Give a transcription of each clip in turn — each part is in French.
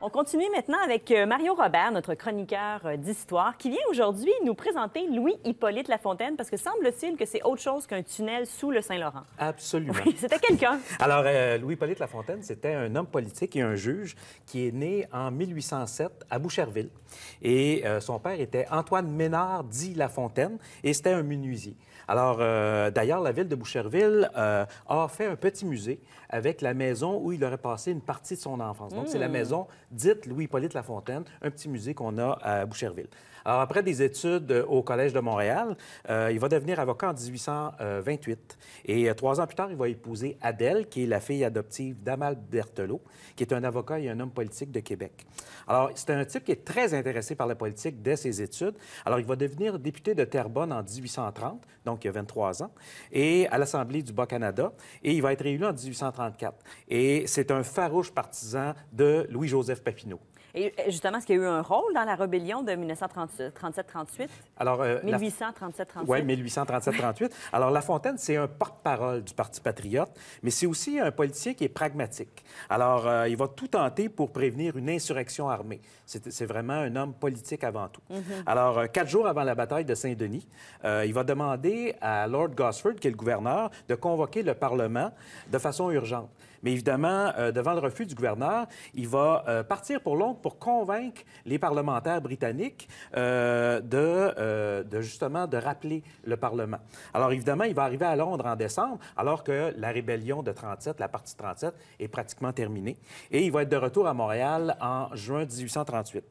On continue maintenant avec euh, Mario Robert, notre chroniqueur euh, d'histoire, qui vient aujourd'hui nous présenter Louis-Hippolyte Lafontaine, parce que semble-t-il que c'est autre chose qu'un tunnel sous le Saint-Laurent. Absolument. c'était quelqu'un. Alors, euh, Louis-Hippolyte Lafontaine, c'était un homme politique et un juge qui est né en 1807 à Boucherville. Et son père était Antoine Ménard dit Lafontaine, et c'était un menuisier. Alors, d'ailleurs, la ville de Boucherville a fait un petit musée avec la maison où il aurait passé une partie de son enfance. Donc, c'est la hmm. maison dite Louis-Hippolyte Lafontaine, un petit musée qu'on a à Boucherville. Alors, après des études euh, au Collège de Montréal, euh, il va devenir avocat en 1828. Et euh, trois ans plus tard, il va épouser Adèle, qui est la fille adoptive d'Amal Berthelot, qui est un avocat et un homme politique de Québec. Alors, c'est un type qui est très intéressé par la politique dès ses études. Alors, il va devenir député de Terrebonne en 1830, donc il y a 23 ans, et à l'Assemblée du Bas-Canada. Et il va être élu en 1834. Et c'est un farouche partisan de Louis-Joseph et euh, justement, est-ce qu'il a eu un rôle dans la rébellion de 1937-38? Alors, 1837-38? Oui, 1837-38. Alors, La Fontaine, c'est un porte-parole du Parti patriote, mais c'est aussi un politicien qui est pragmatique. Alors, euh, il va tout tenter pour prévenir une insurrection armée. C'est vraiment un homme politique avant tout. Mm-hmm. Alors, euh, quatre jours avant la bataille de Saint-Denis, il va demander à Lord Gosford, qui est le gouverneur, de convoquer le Parlement de façon urgente. Mais évidemment, euh, devant le refus du gouverneur, il va euh, partir pour Londres pour convaincre les parlementaires britanniques euh, de, de, justement de rappeler le Parlement. Alors évidemment, il va arriver à Londres en décembre, alors que la rébellion de 37, la partie 37, est pratiquement terminée. Et il va être de retour à Montréal en juin 1838.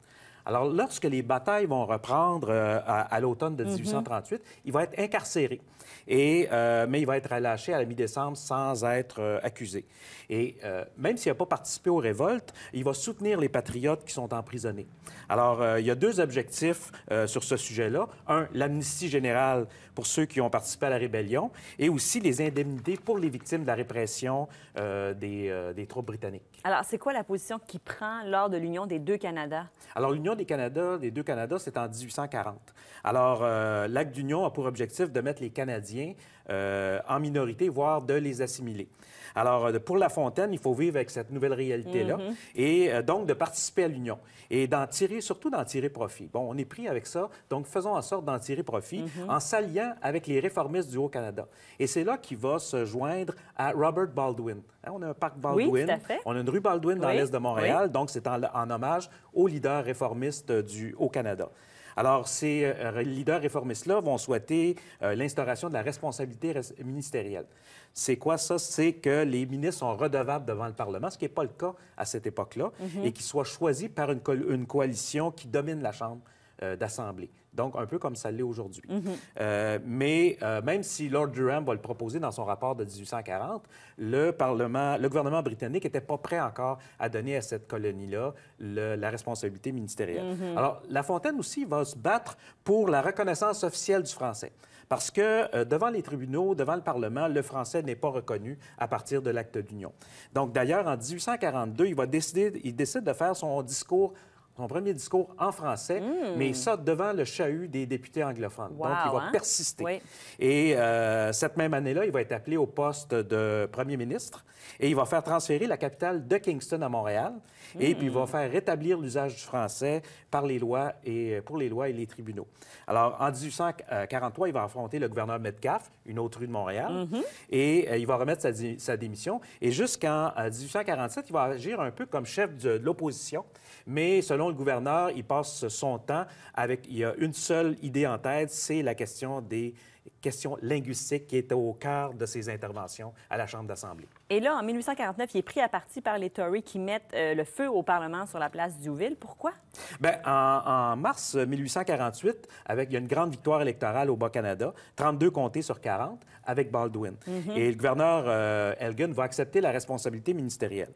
Alors, lorsque les batailles vont reprendre euh, à, l'automne de 1838, mm-hmm. il va être incarcéré, et, euh, mais il va être relâché à la mi-décembre sans être euh, accusé. Et même s'il n'a pas participé aux révoltes, il va soutenir les patriotes qui sont emprisonnés. Alors, il y a deux objectifs sur ce sujet-là. Un, l'amnistie générale pour ceux qui ont participé à la rébellion, et aussi les indemnités pour les victimes de la répression des, des troupes britanniques. Alors, c'est quoi la position qu'il prend lors de l'union des deux Canada? Alors, l'union des des deux Canada, c'est en 1840. Alors, euh, l'Acte d'Union a pour objectif de mettre les Canadiens euh, en minorité, voire de les assimiler. Alors, euh, pour La Fontaine, il faut vivre avec cette nouvelle réalité-là mm-hmm. et euh, donc de participer à l'Union et d'en tirer, surtout d'en tirer profit. Bon, on est pris avec ça, donc faisons en sorte d'en tirer profit mm-hmm. en s'alliant avec les réformistes du Haut-Canada. Et c'est là qu'il va se joindre à Robert Baldwin. Hein, on a un parc Baldwin, on a une rue Baldwin dans l'est de Montréal, donc c'est en, en, hommage au leader réformiste du, au Canada. Alors, ces euh, leaders réformistes-là vont souhaiter euh, l'instauration de la responsabilité ministérielle. C'est quoi ça? C'est que les ministres sont redevables devant le Parlement, ce qui n'est pas le cas à cette époque-là, mm-hmm. et qu'ils soient choisis par une coalition qui domine la Chambre euh, d'assemblée. Donc, un peu comme ça l'est aujourd'hui. Mhm. Euh, mais euh, même si Lord Durham va le proposer dans son rapport de 1840, le Parlement, le gouvernement britannique n'était pas prêt encore à donner à cette colonie-là la responsabilité ministérielle. Mhm. Alors, La Fontaine aussi va se battre pour la reconnaissance officielle du français. Parce que devant les tribunaux, devant le Parlement, le français n'est pas reconnu à partir de l'acte d'union. Donc, d'ailleurs, en 1842, il va décider, il décide de faire son discours son premier discours en français, hmm. mais ça devant le chahut des députés anglophones. Donc, il va hein? persister. Et euh, cette même année-là, il va être appelé au poste de premier ministre et il va faire transférer la capitale de Kingston à Montréal et puis il va hmm. faire rétablir l'usage du français par les lois et, euh, pour les lois et les tribunaux. Alors, en 1843, il va affronter le gouverneur Metcalf, une autre rue de Montréal, hmm. et euh, il va remettre sa, démission. Et jusqu'en 1847, il va agir un peu comme chef de l'opposition, mais selon le gouverneur, il passe son temps avec, il y a une seule idée en tête, c'est la question des questions linguistiques qui était au cœur de ses interventions à la Chambre d'Assemblée. Et là, en 1849, il est pris à partie par les Tories qui mettent euh, le feu au Parlement sur la place duville Pourquoi? Bien, en, mars 1848, avec, il y a une grande victoire électorale au Bas-Canada, 32 comtés sur 40, avec Baldwin. Mm-hmm. Et le gouverneur euh, Elgin va accepter la responsabilité ministérielle.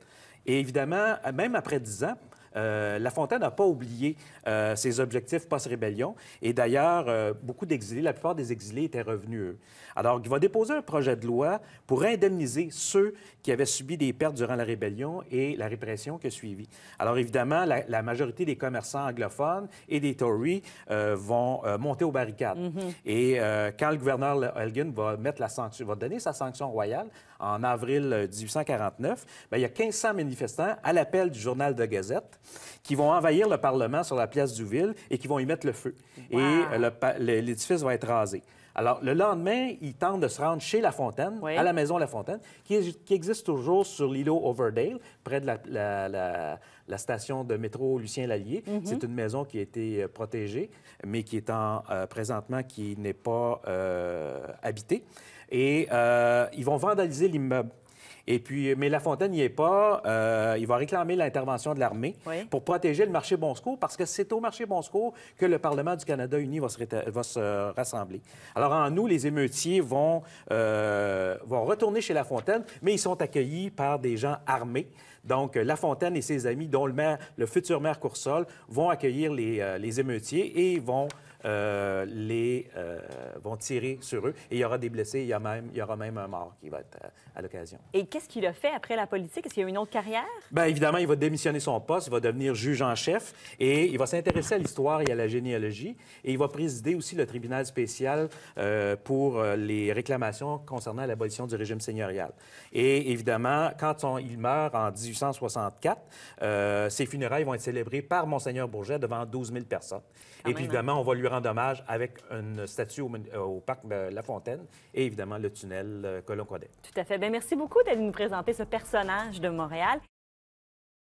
Et évidemment, même après 10 ans, euh, la Fontaine n'a pas oublié euh, ses objectifs post-rébellion. Et d'ailleurs, euh, beaucoup d'exilés, la plupart des exilés étaient revenus. Alors, il va déposer un projet de loi pour indemniser ceux qui avaient subi des pertes durant la rébellion et la répression qui a suivi. Alors, évidemment, la, majorité des commerçants anglophones et des Tories vont monter aux barricades. Mm-hmm. Et quand le gouverneur Elgin va, mettre la donner sa sanction royale en avril 1849, ben, il y a 1500 manifestants à l'appel du journal de Gazette qui vont envahir le Parlement sur la place du Ville et qui vont y mettre le feu. Et euh, l'édifice va être rasé. Alors, le lendemain, ils tentent de se rendre chez La Fontaine, à la maison La Fontaine, qui, qui existe toujours sur l'îlot Overdale, près de la, station de métro Lucien Lallier. Mm-hmm. C'est une maison qui a été euh, protégée, mais qui est en, euh, présentement qui n'est pas habitée. Et ils vont vandaliser l'immeuble et puis, euh, mais La Fontaine n'y est pas. Euh, il va réclamer l'intervention de l'armée pour protéger le marché Bon Secours parce que c'est au marché Bon Secours que le Parlement du Canada uni va se, va se rassembler. Alors, en nous, les émeutiers vont, euh, vont retourner chez La Fontaine, mais ils sont accueillis par des gens armés. Donc, La Fontaine et ses amis, dont le, futur maire Coursol, vont accueillir les, émeutiers et vont, les, vont tirer sur eux. Et il y aura des blessés, il y, même, il y aura même un mort qui va être à, l'occasion qu'est-ce qu'il a fait après la politique? Est-ce qu'il a une autre carrière? Bien, évidemment, il va démissionner son poste, il va devenir juge en chef et il va s'intéresser à l'histoire et à la généalogie. Et il va présider aussi le tribunal spécial euh, pour euh, les réclamations concernant l'abolition du régime seigneurial. Et évidemment, quand on, il meurt en 1864, euh, ses funérailles vont être célébrées par Monseigneur Bourget devant 12 000 personnes. et puis, hein? évidemment, on va lui rendre hommage avec une statue au, parc La Fontaine et évidemment le tunnel Colon-Codet. Tout à fait. Bien, merci beaucoup, David nous présenter ce personnage de Montréal.